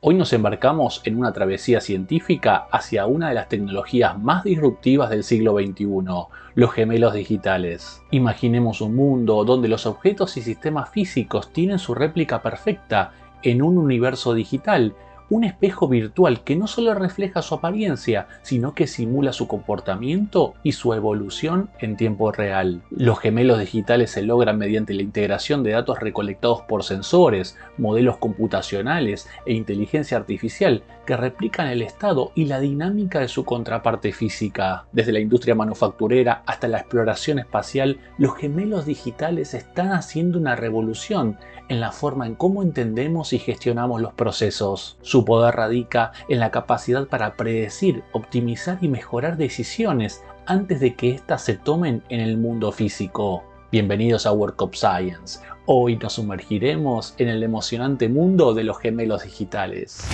Hoy nos embarcamos en una travesía científica hacia una de las tecnologías más disruptivas del siglo XXI, los gemelos digitales. Imaginemos un mundo donde los objetos y sistemas físicos tienen su réplica perfecta en un universo digital un espejo virtual que no solo refleja su apariencia, sino que simula su comportamiento y su evolución en tiempo real. Los gemelos digitales se logran mediante la integración de datos recolectados por sensores, modelos computacionales e inteligencia artificial que replican el estado y la dinámica de su contraparte física. Desde la industria manufacturera hasta la exploración espacial, los gemelos digitales están haciendo una revolución en la forma en cómo entendemos y gestionamos los procesos. Su poder radica en la capacidad para predecir, optimizar y mejorar decisiones antes de que éstas se tomen en el mundo físico. Bienvenidos a Work of Science. Hoy nos sumergiremos en el emocionante mundo de los gemelos digitales.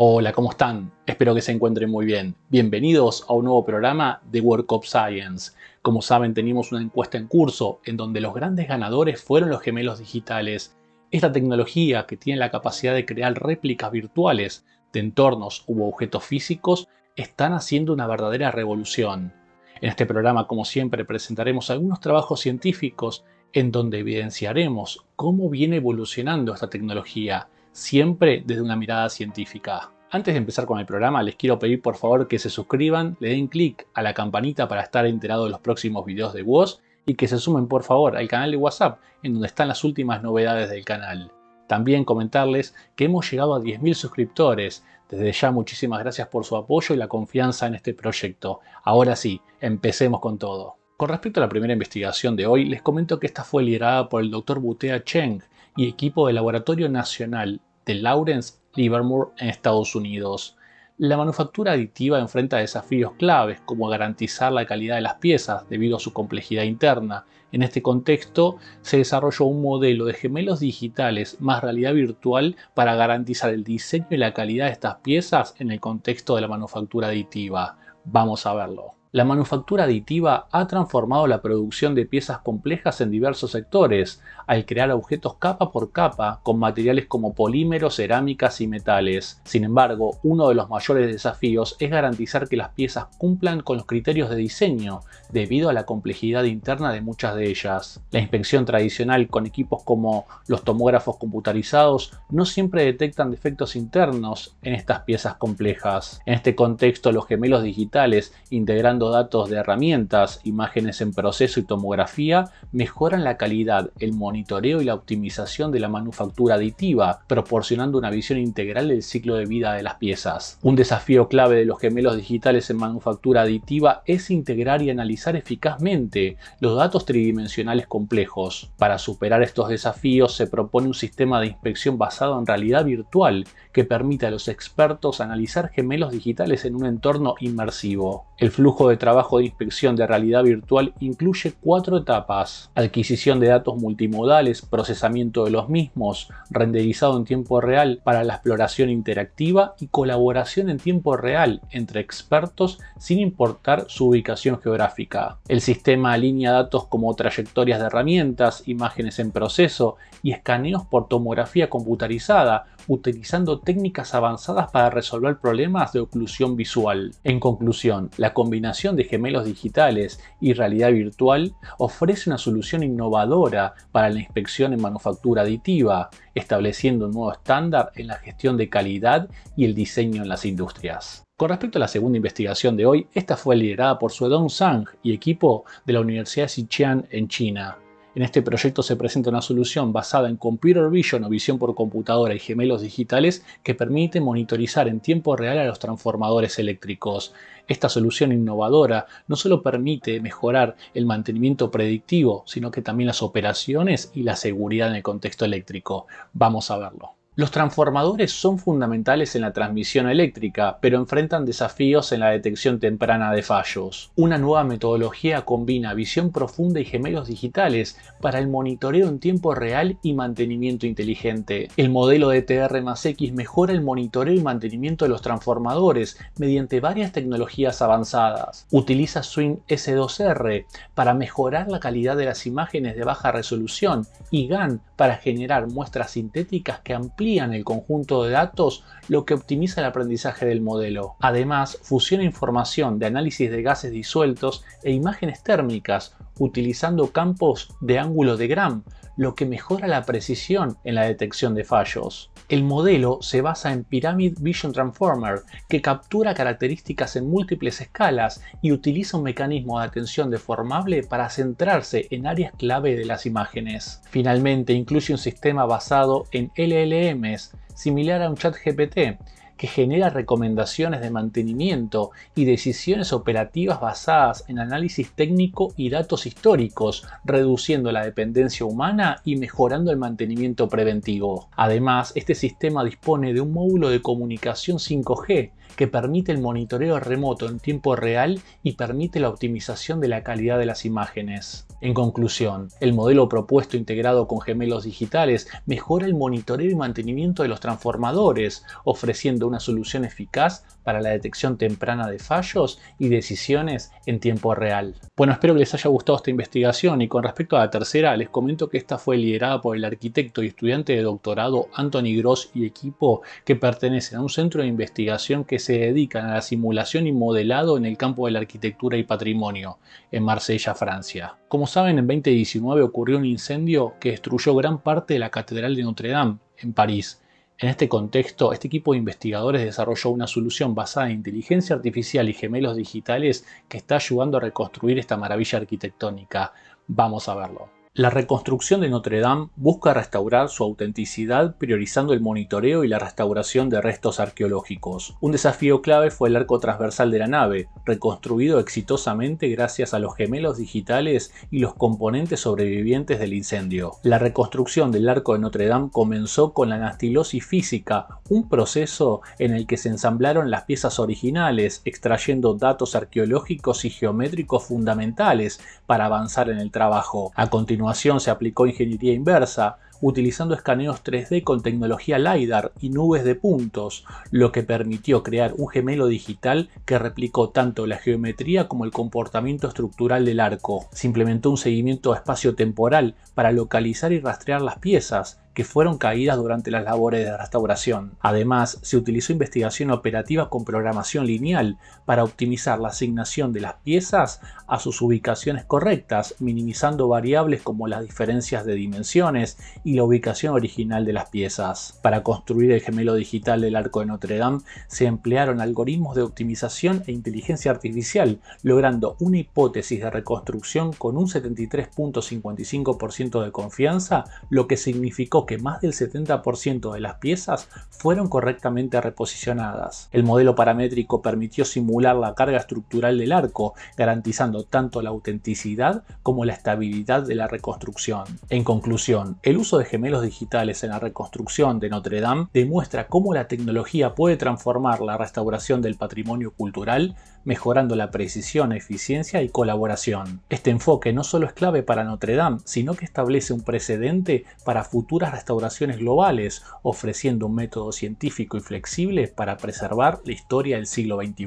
Hola, ¿cómo están? Espero que se encuentren muy bien. Bienvenidos a un nuevo programa de Work of Science. Como saben, tenemos una encuesta en curso en donde los grandes ganadores fueron los gemelos digitales. Esta tecnología que tiene la capacidad de crear réplicas virtuales de entornos u objetos físicos están haciendo una verdadera revolución. En este programa, como siempre, presentaremos algunos trabajos científicos en donde evidenciaremos cómo viene evolucionando esta tecnología siempre desde una mirada científica. Antes de empezar con el programa, les quiero pedir por favor que se suscriban, le den clic a la campanita para estar enterado de los próximos videos de WOS y que se sumen por favor al canal de WhatsApp en donde están las últimas novedades del canal. También comentarles que hemos llegado a 10.000 suscriptores. Desde ya muchísimas gracias por su apoyo y la confianza en este proyecto. Ahora sí, empecemos con todo. Con respecto a la primera investigación de hoy, les comento que esta fue liderada por el Dr. Butea Cheng y equipo del Laboratorio Nacional de Lawrence Livermore en Estados Unidos. La manufactura aditiva enfrenta desafíos claves como garantizar la calidad de las piezas debido a su complejidad interna. En este contexto se desarrolló un modelo de gemelos digitales más realidad virtual para garantizar el diseño y la calidad de estas piezas en el contexto de la manufactura aditiva. Vamos a verlo. La manufactura aditiva ha transformado la producción de piezas complejas en diversos sectores, al crear objetos capa por capa con materiales como polímeros, cerámicas y metales. Sin embargo, uno de los mayores desafíos es garantizar que las piezas cumplan con los criterios de diseño, debido a la complejidad interna de muchas de ellas. La inspección tradicional con equipos como los tomógrafos computarizados no siempre detectan defectos internos en estas piezas complejas. En este contexto, los gemelos digitales, integrando datos de herramientas, imágenes en proceso y tomografía, mejoran la calidad, el monitoreo y la optimización de la manufactura aditiva, proporcionando una visión integral del ciclo de vida de las piezas. Un desafío clave de los gemelos digitales en manufactura aditiva es integrar y analizar eficazmente los datos tridimensionales complejos. Para superar estos desafíos se propone un sistema de inspección basado en realidad virtual que permite a los expertos analizar gemelos digitales en un entorno inmersivo. El flujo de trabajo de inspección de realidad virtual incluye cuatro etapas. Adquisición de datos multimodales, procesamiento de los mismos, renderizado en tiempo real para la exploración interactiva y colaboración en tiempo real entre expertos sin importar su ubicación geográfica. El sistema alinea datos como trayectorias de herramientas, imágenes en proceso y escaneos por tomografía computarizada utilizando técnicas avanzadas para resolver problemas de oclusión visual. En conclusión, la combinación de gemelos digitales y realidad virtual ofrece una solución innovadora para la inspección en manufactura aditiva, estableciendo un nuevo estándar en la gestión de calidad y el diseño en las industrias. Con respecto a la segunda investigación de hoy, esta fue liderada por Suedong Sang y equipo de la Universidad de Sichuan en China. En este proyecto se presenta una solución basada en Computer Vision o visión por computadora y gemelos digitales que permite monitorizar en tiempo real a los transformadores eléctricos. Esta solución innovadora no solo permite mejorar el mantenimiento predictivo, sino que también las operaciones y la seguridad en el contexto eléctrico. Vamos a verlo. Los transformadores son fundamentales en la transmisión eléctrica, pero enfrentan desafíos en la detección temprana de fallos. Una nueva metodología combina visión profunda y gemelos digitales para el monitoreo en tiempo real y mantenimiento inteligente. El modelo de TR X mejora el monitoreo y mantenimiento de los transformadores mediante varias tecnologías avanzadas. Utiliza Swing S2R para mejorar la calidad de las imágenes de baja resolución y GAN para generar muestras sintéticas que amplían el conjunto de datos, lo que optimiza el aprendizaje del modelo. Además, fusiona información de análisis de gases disueltos e imágenes térmicas, utilizando campos de ángulo de Gram, lo que mejora la precisión en la detección de fallos. El modelo se basa en Pyramid Vision Transformer, que captura características en múltiples escalas y utiliza un mecanismo de atención deformable para centrarse en áreas clave de las imágenes. Finalmente, incluye un sistema basado en LLMs, similar a un chat GPT, que genera recomendaciones de mantenimiento y decisiones operativas basadas en análisis técnico y datos históricos, reduciendo la dependencia humana y mejorando el mantenimiento preventivo. Además, este sistema dispone de un módulo de comunicación 5G que permite el monitoreo remoto en tiempo real y permite la optimización de la calidad de las imágenes. En conclusión, el modelo propuesto integrado con gemelos digitales mejora el monitoreo y mantenimiento de los transformadores, ofreciendo una solución eficaz para la detección temprana de fallos y decisiones en tiempo real. Bueno, espero que les haya gustado esta investigación y con respecto a la tercera, les comento que esta fue liderada por el arquitecto y estudiante de doctorado Anthony Gross y equipo que pertenece a un centro de investigación que se dedican a la simulación y modelado en el campo de la arquitectura y patrimonio, en Marsella, Francia. Como saben, en 2019 ocurrió un incendio que destruyó gran parte de la Catedral de Notre Dame, en París. En este contexto, este equipo de investigadores desarrolló una solución basada en inteligencia artificial y gemelos digitales que está ayudando a reconstruir esta maravilla arquitectónica. Vamos a verlo. La reconstrucción de Notre Dame busca restaurar su autenticidad priorizando el monitoreo y la restauración de restos arqueológicos. Un desafío clave fue el arco transversal de la nave, reconstruido exitosamente gracias a los gemelos digitales y los componentes sobrevivientes del incendio. La reconstrucción del arco de Notre Dame comenzó con la anastilosis física, un proceso en el que se ensamblaron las piezas originales, extrayendo datos arqueológicos y geométricos fundamentales para avanzar en el trabajo. A continuación se aplicó ingeniería inversa, utilizando escaneos 3D con tecnología LiDAR y nubes de puntos, lo que permitió crear un gemelo digital que replicó tanto la geometría como el comportamiento estructural del arco. Se implementó un seguimiento espacio-temporal para localizar y rastrear las piezas que fueron caídas durante las labores de restauración. Además, se utilizó investigación operativa con programación lineal para optimizar la asignación de las piezas a sus ubicaciones correctas, minimizando variables como las diferencias de dimensiones y la ubicación original de las piezas. Para construir el gemelo digital del Arco de Notre Dame, se emplearon algoritmos de optimización e inteligencia artificial, logrando una hipótesis de reconstrucción con un 73.55% de confianza, lo que significó que más del 70% de las piezas fueron correctamente reposicionadas. El modelo paramétrico permitió simular la carga estructural del arco, garantizando tanto la autenticidad como la estabilidad de la reconstrucción. En conclusión, el uso de gemelos digitales en la reconstrucción de Notre Dame demuestra cómo la tecnología puede transformar la restauración del patrimonio cultural mejorando la precisión, eficiencia y colaboración. Este enfoque no solo es clave para Notre Dame, sino que establece un precedente para futuras restauraciones globales, ofreciendo un método científico y flexible para preservar la historia del siglo XXI.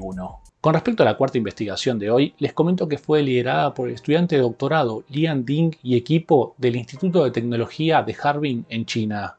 Con respecto a la cuarta investigación de hoy, les comento que fue liderada por el estudiante de doctorado Lian Ding y equipo del Instituto de Tecnología de Harbin en China.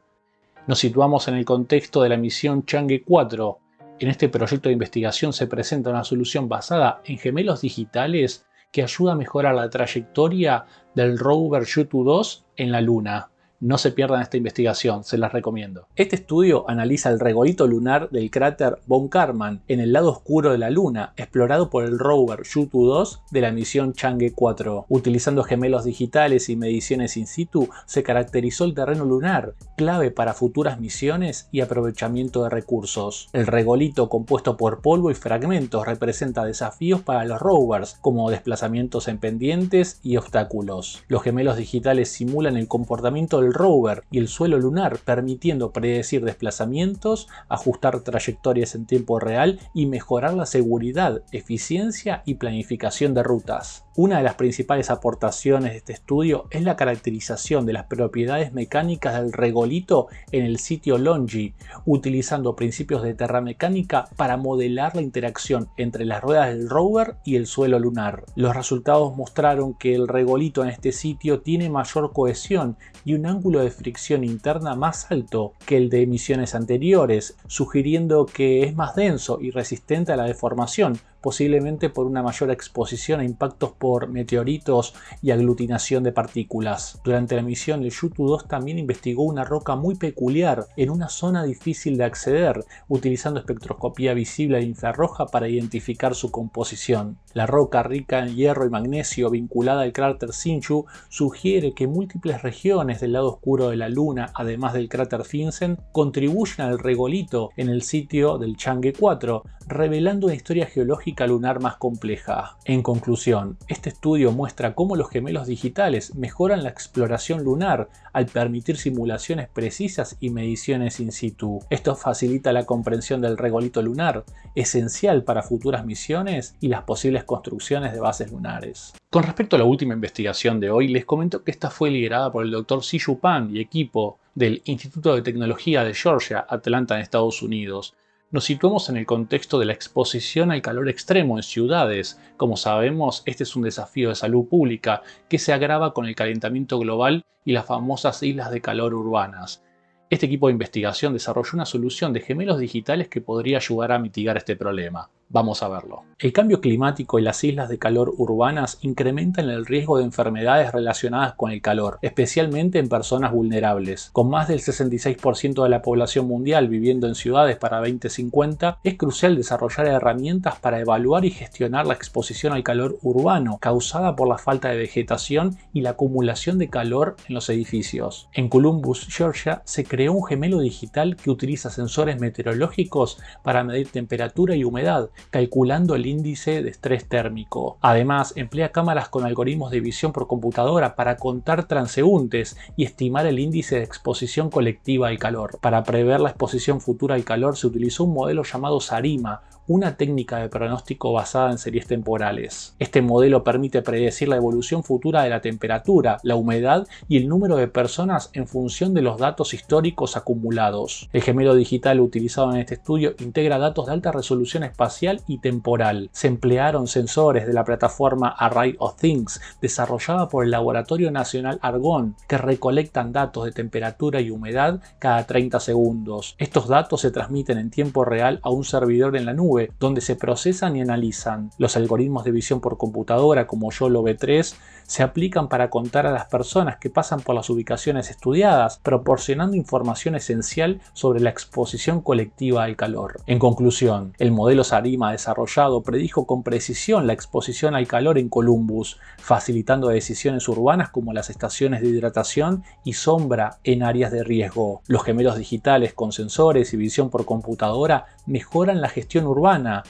Nos situamos en el contexto de la misión Chang'e 4, en este proyecto de investigación se presenta una solución basada en gemelos digitales que ayuda a mejorar la trayectoria del rover Yutu 2 en la Luna. No se pierdan esta investigación, se las recomiendo. Este estudio analiza el regolito lunar del cráter Von Karman en el lado oscuro de la Luna, explorado por el rover Yutu-2 de la misión Chang'e 4. Utilizando gemelos digitales y mediciones in situ, se caracterizó el terreno lunar, clave para futuras misiones y aprovechamiento de recursos. El regolito compuesto por polvo y fragmentos representa desafíos para los rovers, como desplazamientos en pendientes y obstáculos. Los gemelos digitales simulan el comportamiento del rover y el suelo lunar, permitiendo predecir desplazamientos, ajustar trayectorias en tiempo real y mejorar la seguridad, eficiencia y planificación de rutas. Una de las principales aportaciones de este estudio es la caracterización de las propiedades mecánicas del regolito en el sitio Longi, utilizando principios de mecánica para modelar la interacción entre las ruedas del rover y el suelo lunar. Los resultados mostraron que el regolito en este sitio tiene mayor cohesión y un ángulo de fricción interna más alto que el de emisiones anteriores, sugiriendo que es más denso y resistente a la deformación, posiblemente por una mayor exposición a impactos por meteoritos y aglutinación de partículas. Durante la misión, el Yutu-2 también investigó una roca muy peculiar en una zona difícil de acceder, utilizando espectroscopía visible e infrarroja para identificar su composición. La roca rica en hierro y magnesio vinculada al cráter Sinchu sugiere que múltiples regiones del lado oscuro de la Luna, además del cráter Finsen, contribuyen al regolito en el sitio del Chang'e 4, revelando una historia geológica lunar más compleja. En conclusión, este estudio muestra cómo los gemelos digitales mejoran la exploración lunar al permitir simulaciones precisas y mediciones in situ. Esto facilita la comprensión del regolito lunar, esencial para futuras misiones y las posibles construcciones de bases lunares. Con respecto a la última investigación de hoy, les comento que esta fue liderada por el Dr. Siyu Pan y equipo del Instituto de Tecnología de Georgia, Atlanta, en Estados Unidos, nos situamos en el contexto de la exposición al calor extremo en ciudades. Como sabemos, este es un desafío de salud pública que se agrava con el calentamiento global y las famosas islas de calor urbanas. Este equipo de investigación desarrolló una solución de gemelos digitales que podría ayudar a mitigar este problema. Vamos a verlo. El cambio climático y las islas de calor urbanas incrementan el riesgo de enfermedades relacionadas con el calor, especialmente en personas vulnerables. Con más del 66% de la población mundial viviendo en ciudades para 2050, es crucial desarrollar herramientas para evaluar y gestionar la exposición al calor urbano causada por la falta de vegetación y la acumulación de calor en los edificios. En Columbus, Georgia, se creó un gemelo digital que utiliza sensores meteorológicos para medir temperatura y humedad calculando el índice de estrés térmico. Además, emplea cámaras con algoritmos de visión por computadora para contar transeúntes y estimar el índice de exposición colectiva al calor. Para prever la exposición futura al calor se utilizó un modelo llamado SARIMA, una técnica de pronóstico basada en series temporales. Este modelo permite predecir la evolución futura de la temperatura, la humedad y el número de personas en función de los datos históricos acumulados. El gemelo digital utilizado en este estudio integra datos de alta resolución espacial y temporal. Se emplearon sensores de la plataforma Array of Things desarrollada por el Laboratorio Nacional Argón que recolectan datos de temperatura y humedad cada 30 segundos. Estos datos se transmiten en tiempo real a un servidor en la nube donde se procesan y analizan. Los algoritmos de visión por computadora, como YOLO v 3 se aplican para contar a las personas que pasan por las ubicaciones estudiadas, proporcionando información esencial sobre la exposición colectiva al calor. En conclusión, el modelo Sarima desarrollado predijo con precisión la exposición al calor en Columbus, facilitando decisiones urbanas como las estaciones de hidratación y sombra en áreas de riesgo. Los gemelos digitales con sensores y visión por computadora mejoran la gestión urbana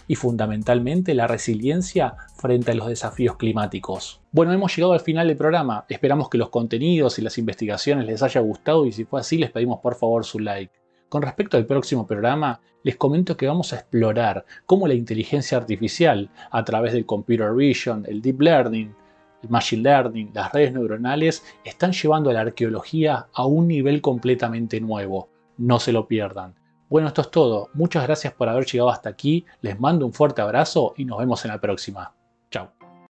y fundamentalmente la resiliencia frente a los desafíos climáticos. Bueno, hemos llegado al final del programa. Esperamos que los contenidos y las investigaciones les haya gustado y si fue así les pedimos por favor su like. Con respecto al próximo programa, les comento que vamos a explorar cómo la inteligencia artificial, a través del computer vision, el deep learning, el machine learning, las redes neuronales, están llevando a la arqueología a un nivel completamente nuevo. No se lo pierdan. Bueno, esto es todo. Muchas gracias por haber llegado hasta aquí. Les mando un fuerte abrazo y nos vemos en la próxima.